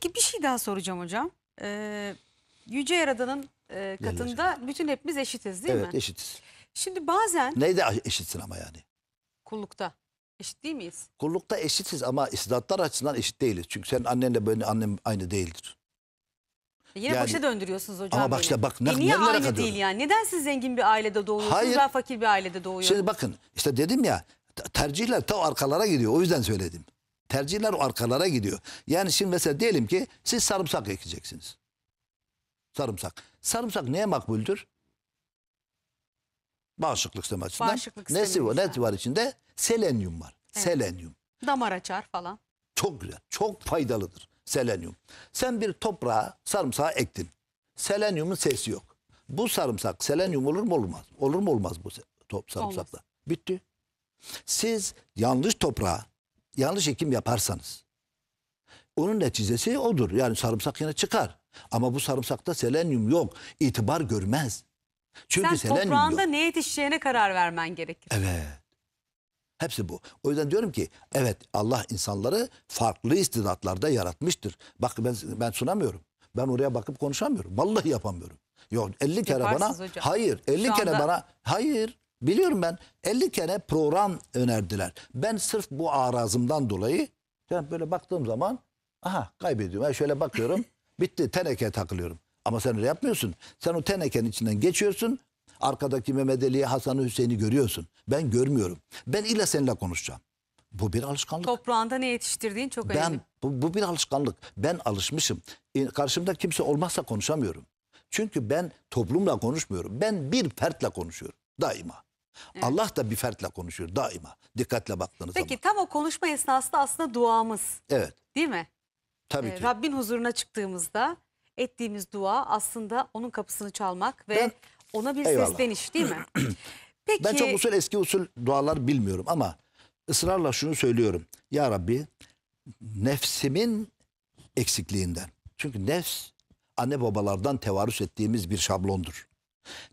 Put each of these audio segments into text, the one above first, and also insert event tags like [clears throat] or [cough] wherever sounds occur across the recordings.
Peki bir şey daha soracağım hocam. Ee, Yüce Yaradan'ın e, katında bütün hepimiz eşitiz değil mi? Evet eşitiz. Şimdi bazen Neyde eşitsin ama yani? kullukta eşit değil miyiz? Kullukta eşitiz ama istidatlar açısından eşit değiliz. Çünkü senin annenle benim annem aynı değildir. E, yine Yani- başa döndürüyorsunuz hocam. Ama bak işte bak ne- E niye nerelere aynı değil kadıyorum? yani? Neden siz zengin bir ailede doğuyorsunuz? Hayır. fakir bir ailede doğuyorsunuz? Şimdi bakın işte dedim ya tercihler ta arkalara gidiyor. O yüzden söyledim. Tercihler arkalara gidiyor. Yani şimdi mesela diyelim ki siz sarımsak ekeceksiniz. Sarımsak. Sarımsak neye makbuldür? Bağışıklık sistemi açısından. Bağışıklık nesi var, nesi var içinde? Selenyum var. Evet. Selenyum. Damar açar falan. Çok güzel. Çok faydalıdır selenyum. Sen bir toprağa sarımsağı ektin. Selenyumun sesi yok. Bu sarımsak selenyum olur mu olmaz? Olur mu olmaz bu sarımsakla? Olmaz. Bitti. Siz yanlış toprağa yanlış ekim yaparsanız onun neticesi odur. Yani sarımsak yine çıkar. Ama bu sarımsakta selenyum yok. İtibar görmez. Çünkü Sen selenyum toprağında yok. ne yetişeceğine karar vermen gerekir. Evet. Hepsi bu. O yüzden diyorum ki evet Allah insanları farklı istidatlarda yaratmıştır. Bak ben ben sunamıyorum. Ben oraya bakıp konuşamıyorum. Vallahi yapamıyorum. Yok 50 kere Yaparsınız bana hocam. hayır 50 Şu kere anda... bana hayır Biliyorum ben 50 kere program önerdiler. Ben sırf bu arazımdan dolayı ben böyle baktığım zaman aha kaybediyorum. Ben şöyle bakıyorum [laughs] bitti teneke takılıyorum. Ama sen öyle yapmıyorsun. Sen o tenekenin içinden geçiyorsun. Arkadaki Mehmet Ali'yi, Hasan Hüseyin'i görüyorsun. Ben görmüyorum. Ben ile seninle konuşacağım. Bu bir alışkanlık. Toprağında ne yetiştirdiğin çok ben, önemli. Bu, bu bir alışkanlık. Ben alışmışım. karşımda kimse olmazsa konuşamıyorum. Çünkü ben toplumla konuşmuyorum. Ben bir fertle konuşuyorum daima. Allah da bir fertle konuşuyor daima. Dikkatle baktığınız Peki, zaman. Peki tam o konuşma esnasında aslında duamız. Evet. Değil mi? Tabii ee, ki. Rabbin huzuruna çıktığımızda ettiğimiz dua aslında onun kapısını çalmak ve ben, ona bir eyvallah. sesleniş değil mi? [clears throat] Peki, ben çok usul eski usul dualar bilmiyorum ama ısrarla şunu söylüyorum. Ya Rabbi nefsimin eksikliğinden. Çünkü nefs anne babalardan tevarüs ettiğimiz bir şablondur.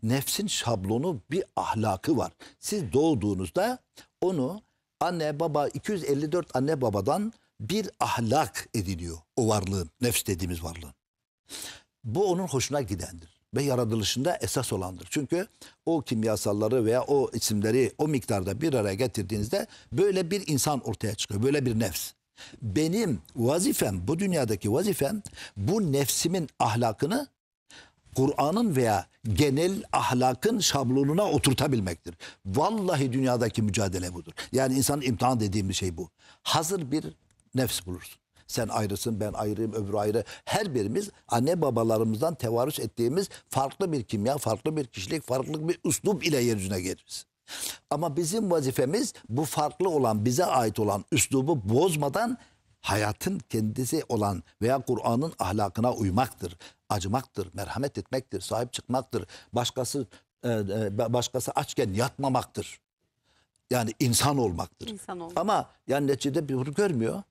Nefsin şablonu bir ahlakı var. Siz doğduğunuzda onu anne baba 254 anne babadan bir ahlak ediniyor o varlığın, nefs dediğimiz varlığın. Bu onun hoşuna gidendir ve yaratılışında esas olandır. Çünkü o kimyasalları veya o isimleri o miktarda bir araya getirdiğinizde böyle bir insan ortaya çıkıyor, böyle bir nefs. Benim vazifem, bu dünyadaki vazifem bu nefsimin ahlakını Kur'an'ın veya genel ahlakın şablonuna oturtabilmektir. Vallahi dünyadaki mücadele budur. Yani insan imtihan dediğimiz şey bu. Hazır bir nefs bulursun. Sen ayrısın, ben ayrıyım, öbürü ayrı. Her birimiz anne babalarımızdan tevarüs ettiğimiz farklı bir kimya, farklı bir kişilik, farklı bir üslup ile yeryüzüne geliriz. Ama bizim vazifemiz bu farklı olan, bize ait olan üslubu bozmadan hayatın kendisi olan veya Kur'an'ın ahlakına uymaktır. Acımaktır, merhamet etmektir, sahip çıkmaktır. Başkası e, e, başkası açken yatmamaktır. Yani insan olmaktır. İnsan olmak. Ama yani neticede bir görmüyor.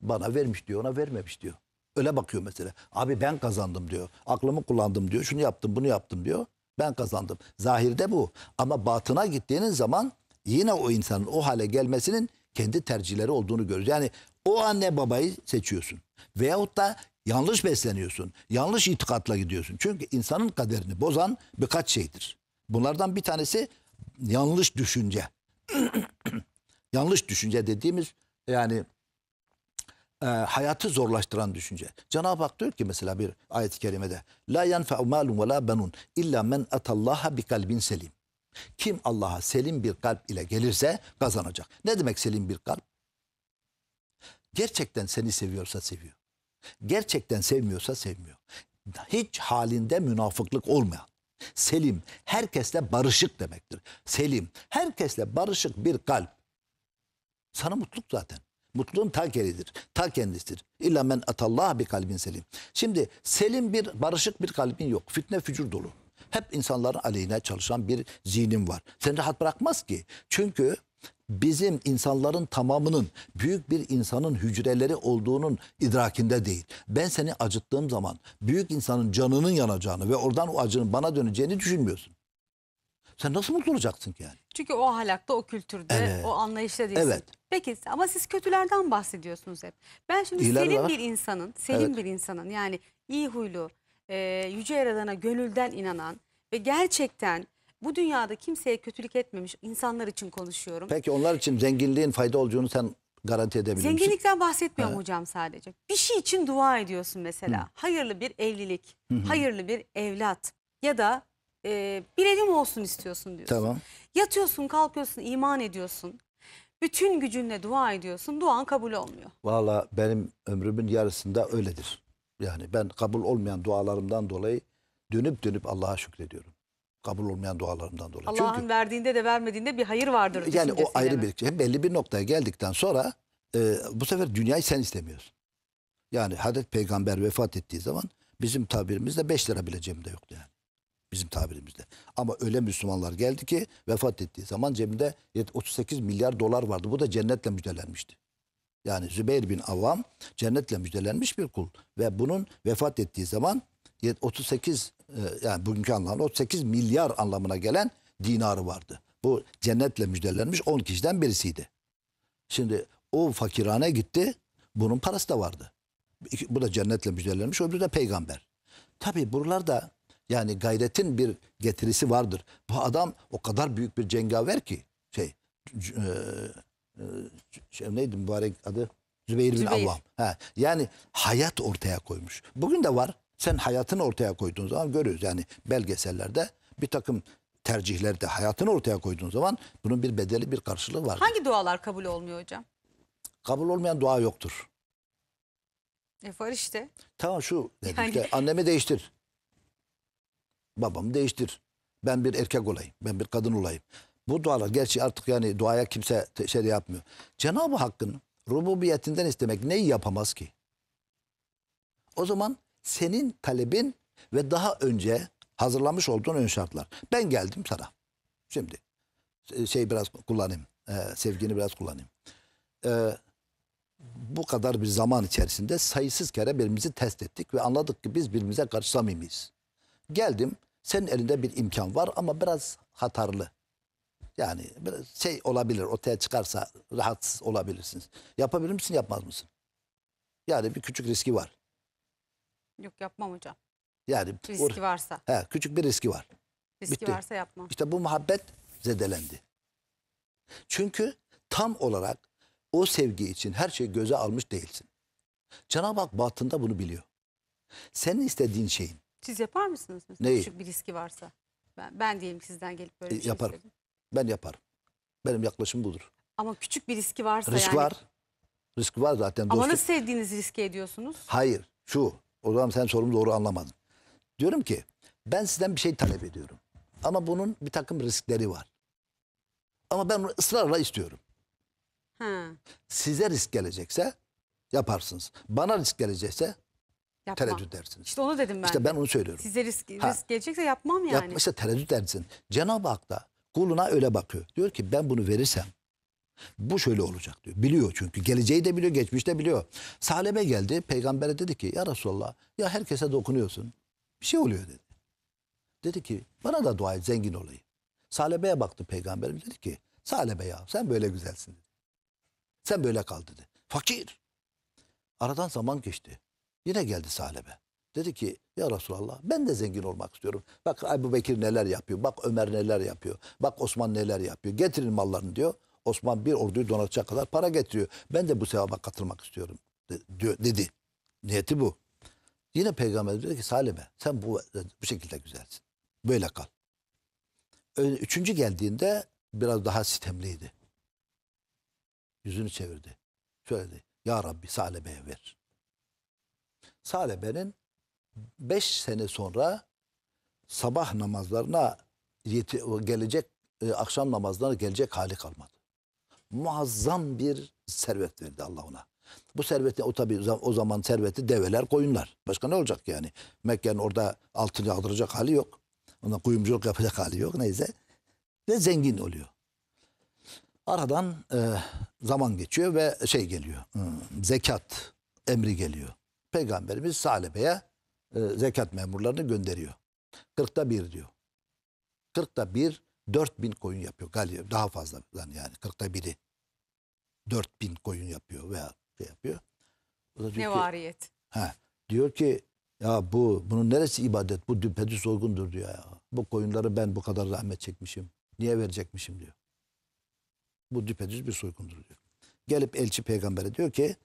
Bana vermiş diyor, ona vermemiş diyor. Öyle bakıyor mesela. Abi ben kazandım diyor. Aklımı kullandım diyor. Şunu yaptım, bunu yaptım diyor. Ben kazandım. Zahirde bu. Ama batına gittiğiniz zaman yine o insanın o hale gelmesinin kendi tercihleri olduğunu görür Yani o anne babayı seçiyorsun. Veyahut da yanlış besleniyorsun. Yanlış itikatla gidiyorsun. Çünkü insanın kaderini bozan birkaç şeydir. Bunlardan bir tanesi yanlış düşünce. [clears throat] yanlış düşünce dediğimiz yani e, hayatı zorlaştıran düşünce. Cenab-ı Hak diyor ki mesela bir ayet-i kerimede la yenfe'u malun ve la benun illa men atallaha bi kalbin selim. Kim Allah'a selim bir kalp ile gelirse kazanacak. Ne demek selim bir kalp? Gerçekten seni seviyorsa seviyor. Gerçekten sevmiyorsa sevmiyor. Hiç halinde münafıklık olmayan. Selim herkesle barışık demektir. Selim herkesle barışık bir kalp. Sana mutluluk zaten. Mutluluğun ta kendidir, ta kendisidir. İlla men atallah bir kalbin selim. Şimdi selim bir, barışık bir kalbin yok. Fitne fücur dolu hep insanların aleyhine çalışan bir zihnim var. Seni rahat bırakmaz ki. Çünkü bizim insanların tamamının büyük bir insanın hücreleri olduğunun idrakinde değil. Ben seni acıttığım zaman büyük insanın canının yanacağını ve oradan o acının bana döneceğini düşünmüyorsun. Sen nasıl mutlu olacaksın ki yani? Çünkü o ahlakta, o kültürde, evet. o anlayışta değilsin. Evet. Peki ama siz kötülerden bahsediyorsunuz hep. Ben şimdi İyiler selim var. bir insanın, selim evet. bir insanın yani iyi huylu, e, Yüce Yaradan'a gönülden inanan ve gerçekten bu dünyada kimseye kötülük etmemiş insanlar için konuşuyorum. Peki onlar için zenginliğin fayda olacağını sen garanti edebilir misin? Zenginlikten bahsetmiyorum evet. hocam sadece. Bir şey için dua ediyorsun mesela. Hı. Hayırlı bir evlilik, Hı -hı. hayırlı bir evlat ya da e, bir elim olsun istiyorsun diyorsun. Tamam. Yatıyorsun, kalkıyorsun, iman ediyorsun. Bütün gücünle dua ediyorsun, duan kabul olmuyor. Valla benim ömrümün yarısında öyledir. Yani ben kabul olmayan dualarımdan dolayı dönüp dönüp Allah'a şükrediyorum. Kabul olmayan dualarımdan dolayı. Allah'ın verdiğinde de vermediğinde bir hayır vardır. Yani o ayrı bir şey. belli bir noktaya geldikten sonra e, bu sefer dünyayı sen istemiyorsun. Yani Hazreti Peygamber vefat ettiği zaman bizim tabirimizde 5 lira bile cebimde yoktu yani. Bizim tabirimizde. Ama öyle Müslümanlar geldi ki vefat ettiği zaman cebinde 38 milyar dolar vardı. Bu da cennetle müjdelenmişti. Yani Zübeyir bin Avam cennetle müjdelenmiş bir kul. Ve bunun vefat ettiği zaman 38 e, yani bugünkü anlamda 38 milyar anlamına gelen dinarı vardı. Bu cennetle müjdelenmiş 10 kişiden birisiydi. Şimdi o fakirhane gitti. Bunun parası da vardı. Bu da cennetle müjdelenmiş. Öbürü de peygamber. Tabi buralarda yani gayretin bir getirisi vardır. Bu adam o kadar büyük bir cengaver ki şey e, ee, şey neydi mübarek adı? Zübeyir bin Zübeyir. Avvam. Ha, yani hayat ortaya koymuş. Bugün de var. Sen hayatını ortaya koyduğun zaman görüyoruz. Yani belgesellerde bir takım tercihlerde hayatını ortaya koyduğun zaman bunun bir bedeli bir karşılığı var. Hangi dualar kabul olmuyor hocam? Kabul olmayan dua yoktur. E var işte. Tamam şu dedim yani... işte annemi değiştir. Babamı değiştir. Ben bir erkek olayım. Ben bir kadın olayım. Bu dualar gerçi artık yani duaya kimse şey yapmıyor. Cenab-ı Hakk'ın rububiyetinden istemek neyi yapamaz ki? O zaman senin talebin ve daha önce hazırlamış olduğun ön şartlar. Ben geldim sana. Şimdi e, şey biraz kullanayım. E, sevgini biraz kullanayım. E, bu kadar bir zaman içerisinde sayısız kere birbirimizi test ettik ve anladık ki biz birbirimize karşı samimiyiz. Geldim, senin elinde bir imkan var ama biraz hatarlı. Yani şey olabilir ortaya çıkarsa rahatsız olabilirsiniz. Yapabilir misin yapmaz mısın? Yani bir küçük riski var. Yok yapmam hocam. Yani riski varsa. He, küçük bir riski var. Riski Bitti. varsa yapmam. İşte bu muhabbet zedelendi. Çünkü tam olarak o sevgi için her şeyi göze almış değilsin. Cenab-ı Hak batında bunu biliyor. Senin istediğin şeyin. Siz yapar mısınız? Neyi? Küçük bir riski varsa. Ben, ben diyelim sizden gelip böyle bir e, şey yaparım. Istedim. Ben yaparım. Benim yaklaşım budur. Ama küçük bir riski varsa Risk yani. var. Risk var zaten. Ama dostluk. nasıl sevdiğiniz riske ediyorsunuz? Hayır. Şu. O zaman sen sorumu doğru anlamadın. Diyorum ki ben sizden bir şey talep ediyorum. Ama bunun bir takım riskleri var. Ama ben ısrarla istiyorum. Ha. Size risk gelecekse yaparsınız. Bana risk gelecekse Yapma. tereddüt edersiniz. İşte onu dedim ben. İşte ben onu söylüyorum. Size risk, risk gelecekse yapmam yani. Yapma işte tereddüt edersin. Cenab-ı Hak da Kuluna öyle bakıyor. Diyor ki ben bunu verirsem bu şöyle olacak diyor. Biliyor çünkü. Geleceği de biliyor, geçmişi de biliyor. Saleme geldi. Peygamber'e dedi ki ya Resulallah ya herkese dokunuyorsun. Bir şey oluyor dedi. Dedi ki bana da dua et zengin olayım. Salebe'ye baktı peygamberim dedi ki Salebe ya sen böyle güzelsin Sen böyle kal dedi. Fakir. Aradan zaman geçti. Yine geldi Salebe. Dedi ki ya Resulallah ben de zengin olmak istiyorum. Bak Ebu Bekir neler yapıyor. Bak Ömer neler yapıyor. Bak Osman neler yapıyor. Getirin mallarını diyor. Osman bir orduyu donatacak kadar para getiriyor. Ben de bu sevaba katılmak istiyorum dedi. Niyeti bu. Yine peygamber dedi ki Salime sen bu, bu şekilde güzelsin. Böyle kal. Üçüncü geldiğinde biraz daha sitemliydi. Yüzünü çevirdi. söyledi Ya Rabbi Salim'e ver. Salebe'nin 5 sene sonra sabah namazlarına yeti, gelecek e, akşam namazlarına gelecek hali kalmadı. Muazzam bir servet verdi Allah ona. Bu serveti o tabi o zaman serveti develer koyunlar. Başka ne olacak yani? Mekke'nin orada altın yağdıracak hali yok. Ona kuyumculuk yapacak hali yok neyse. Ve zengin oluyor. Aradan e, zaman geçiyor ve şey geliyor. Hmm, zekat emri geliyor. Peygamberimiz Salebe'ye e, zekat memurlarını gönderiyor. Kırkta bir diyor. Kırkta bir dört bin koyun yapıyor. Galiba daha fazla yani kırkta biri dört bin koyun yapıyor veya şey yapıyor. O da diyor ne ki, variyet. He, diyor ki ya bu bunun neresi ibadet? Bu düpedüz soygundur diyor ya. Bu koyunları ben bu kadar zahmet çekmişim. Niye verecekmişim diyor. Bu düpedüz bir soygundur diyor. Gelip elçi peygambere diyor ki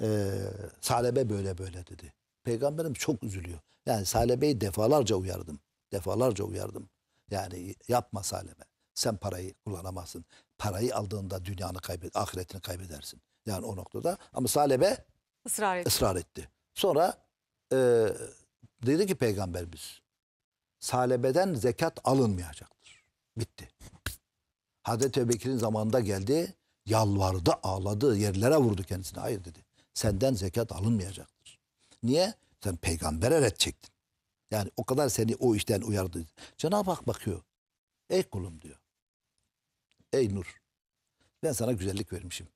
e, salebe böyle böyle dedi. Peygamberim çok üzülüyor. Yani Salih Bey'i defalarca uyardım. Defalarca uyardım. Yani yapma Salebe. Sen parayı kullanamazsın. Parayı aldığında dünyanı kaybet, ahiretini kaybedersin. Yani o noktada. Ama Salebe ısrar etti. Israr etti. Sonra e, dedi ki peygamberimiz Salebe'den zekat alınmayacaktır. Bitti. Hazreti Ebubekir'in zamanında geldi. Yalvardı, ağladı, yerlere vurdu kendisini. Hayır dedi. Senden zekat alınmayacak. Niye? Sen peygambere ret çektin. Yani o kadar seni o işten uyardı. Cenab-ı Hak bakıyor. Ey kulum diyor. Ey nur. Ben sana güzellik vermişim.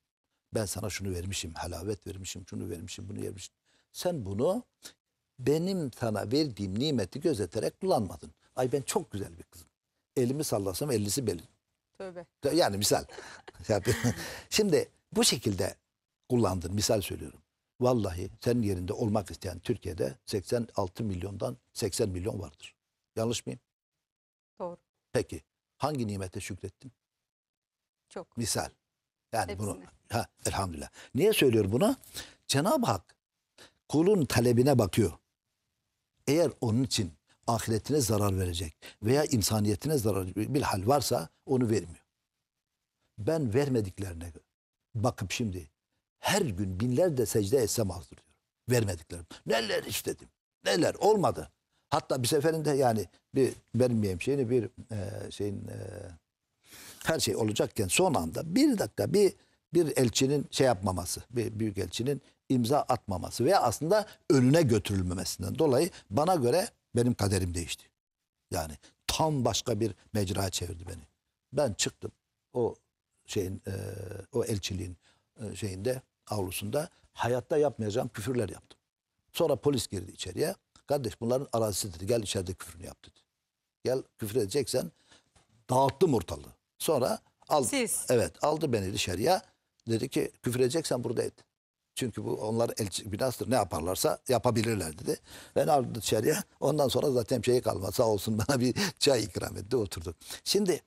Ben sana şunu vermişim. Halavet vermişim. Şunu vermişim. Bunu vermişim. Sen bunu benim sana verdiğim nimeti gözeterek kullanmadın. Ay ben çok güzel bir kızım. Elimi sallasam ellisi belin. Tövbe. Yani misal. [laughs] Şimdi bu şekilde kullandın. Misal söylüyorum. Vallahi senin yerinde olmak isteyen Türkiye'de 86 milyondan 80 milyon vardır. Yanlış mıyım? Doğru. Peki hangi nimete şükrettin? Çok. Misal. Yani Hepsine. bunu ha, elhamdülillah. Niye söylüyor buna? Cenab-ı Hak kulun talebine bakıyor. Eğer onun için ahiretine zarar verecek veya insaniyetine zarar bir hal varsa onu vermiyor. Ben vermediklerine bakıp şimdi her gün binlerce secde etsem azdır diyor. Vermediklerim. Neler istedim. Neler olmadı. Hatta bir seferinde yani bir vermeyeyim şeyini bir e, şeyin e, her şey olacakken son anda bir dakika bir bir elçinin şey yapmaması, bir büyük elçinin imza atmaması veya aslında önüne götürülmemesinden dolayı bana göre benim kaderim değişti. Yani tam başka bir mecraya çevirdi beni. Ben çıktım o şeyin e, o elçiliğin e, şeyinde avlusunda hayatta yapmayacağım küfürler yaptım. Sonra polis girdi içeriye. Kardeş bunların arazisi dedi. Gel içeride küfrünü yap dedi. Gel küfür edeceksen dağıttım ortalığı. Sonra aldı. Siz. Evet aldı beni dışarıya. Dedi ki küfür edeceksen burada et. Çünkü bu onlar el binastır ne yaparlarsa yapabilirler dedi. Ben aldı dışarıya. Ondan sonra zaten şey kalmadı. Sağ olsun [laughs] bana bir çay ikram etti oturduk. Şimdi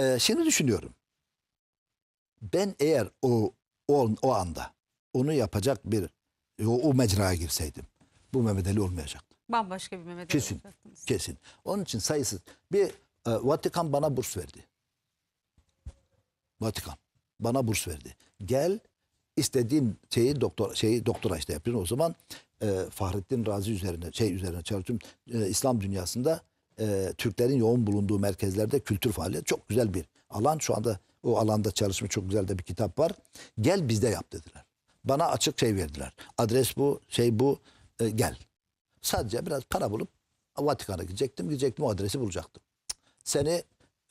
e, şimdi düşünüyorum. Ben eğer o o, o anda. Onu yapacak bir o, o mecraya girseydim. Bu Mehmet Ali olmayacaktı. Bambaşka bir Mehmet Ali Kesin. olacaktınız. Kesin. Onun için sayısız. Bir e, Vatikan bana burs verdi. Vatikan bana burs verdi. Gel istediğim şeyi doktor şeyi doktora işte yapayım o zaman e, Fahrettin Razi üzerine şey üzerine çalıştım. E, İslam dünyasında e, Türklerin yoğun bulunduğu merkezlerde kültür faaliyeti çok güzel bir alan. Şu anda o alanda çalışma çok güzel de bir kitap var. Gel bizde yap dediler. Bana açık şey verdiler. Adres bu, şey bu, e, gel. Sadece biraz para bulup Vatikan'a gidecektim. Gidecektim o adresi bulacaktım. Seni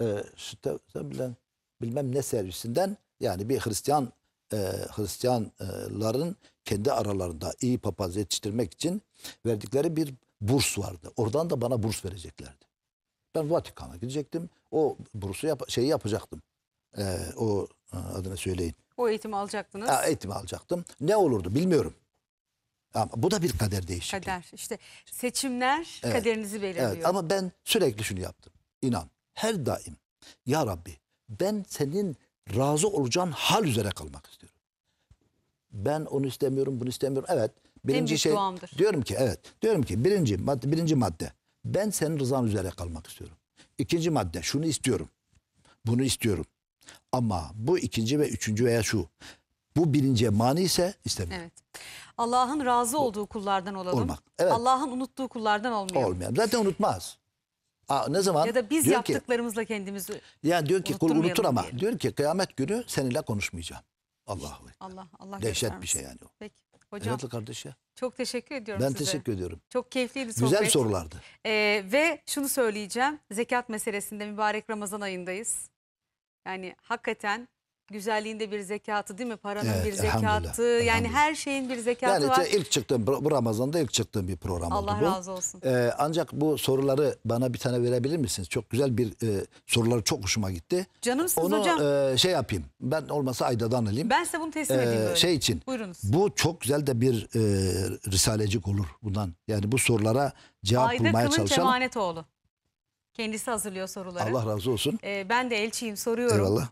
e, işte, bilmem, bilmem ne servisinden yani bir Hristiyan e, Hristiyanların kendi aralarında iyi papaz yetiştirmek için verdikleri bir burs vardı. Oradan da bana burs vereceklerdi. Ben Vatikan'a gidecektim. O bursu yap şeyi yapacaktım. Ee, o e, adını söyleyin. O eğitimi alacaktınız. Ha, eğitimi alacaktım. Ne olurdu bilmiyorum. Ama bu da bir kader değişikliği. Kader işte seçimler evet. kaderinizi belirliyor. Evet ama ben sürekli şunu yaptım. İnan her daim ya Rabbi ben senin razı olacağın hal üzere kalmak istiyorum. Ben onu istemiyorum bunu istemiyorum. Evet birinci şey duamdır. diyorum ki evet diyorum ki birinci madde, birinci madde ben senin rızan üzere kalmak istiyorum. İkinci madde şunu istiyorum bunu istiyorum. Ama bu ikinci ve üçüncü veya şu. Bu birinciye mani ise istemiyor. Evet. Allah'ın razı olduğu kullardan olalım. Olmak. Evet. Allah'ın unuttuğu kullardan olmuyor. Olmayalım. Zaten unutmaz. Aa, ne zaman? Ya da biz diyor yaptıklarımızla ki, kendimizi Yani diyor ki kul unutur ama diyelim. diyor ki kıyamet günü seninle konuşmayacağım. Allah. Allah Allah Dehşet bir şey yani o. Peki. E, hocam. Evet kardeş ya. Çok teşekkür ediyorum ben size. Ben teşekkür ediyorum. Çok keyifliydi sohbet. Güzel sorulardı. Ee, ve şunu söyleyeceğim. Zekat meselesinde mübarek Ramazan ayındayız. Yani hakikaten güzelliğinde bir zekatı değil mi? Paranın Evet, bir zekatı. Yani her şeyin bir zekatı Yani var. ilk çıktığım bu Ramazan'da ilk çıktığım bir program Allah oldu bu. razı olsun. Ee, ancak bu soruları bana bir tane verebilir misiniz? Çok güzel bir e, soruları çok hoşuma gitti. Canımsınız Onu hocam. e, şey yapayım. Ben olmasa Ayda'dan alayım. ben size bunu teslim Ee, edeyim böyle. şey için. Buyurunuz. Bu çok güzel de bir e, risalecik olur bundan. Yani bu sorulara cevap Ayda bulmaya Kılınç çalışalım. Emanetoğlu. Kendisi hazırlıyor soruları. Allah razı olsun. Ee, ben de elçiyim soruyorum. Eyvallah.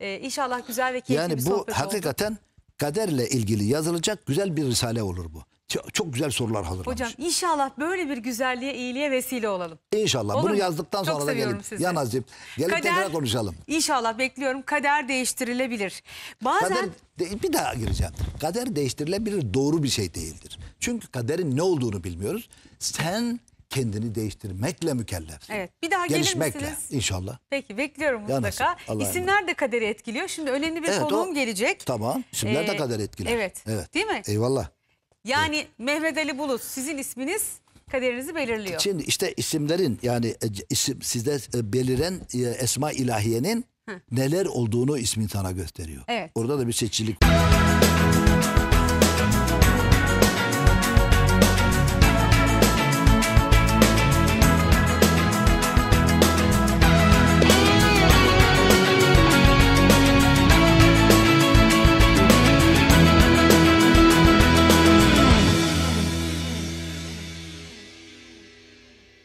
Ee, inşallah güzel ve keyifli yani bir sohbet Yani bu hakikaten oldu. kaderle ilgili yazılacak güzel bir risale olur bu. Çok, çok güzel sorular hazırlamış. Hocam inşallah böyle bir güzelliğe, iyiliğe vesile olalım. İnşallah. Olur Bunu mu? yazdıktan çok sonra da gelin. sizi. yan azip gelip kader, tekrar konuşalım. İnşallah bekliyorum. Kader değiştirilebilir. Bazen kader, bir daha gireceğim. Kader değiştirilebilir doğru bir şey değildir. Çünkü kaderin ne olduğunu bilmiyoruz. Sen kendini değiştirmekle mükellefsin. Evet. Bir daha Gelişmekle gelir misiniz? inşallah. Peki bekliyorum mutlaka. Yanasın, İsimler de kaderi etkiliyor. Şimdi önemli bir evet, konuğum gelecek. Tamam. İsimler ee, de kaderi etkiliyor. Evet. evet. Değil mi? Eyvallah. Yani evet. Mehmet Ali Bulut sizin isminiz kaderinizi belirliyor. Şimdi işte isimlerin yani e, isim, sizde e, beliren e, esma ilahiyenin Hı. neler olduğunu ismin sana gösteriyor. Evet. Orada da bir seçicilik var.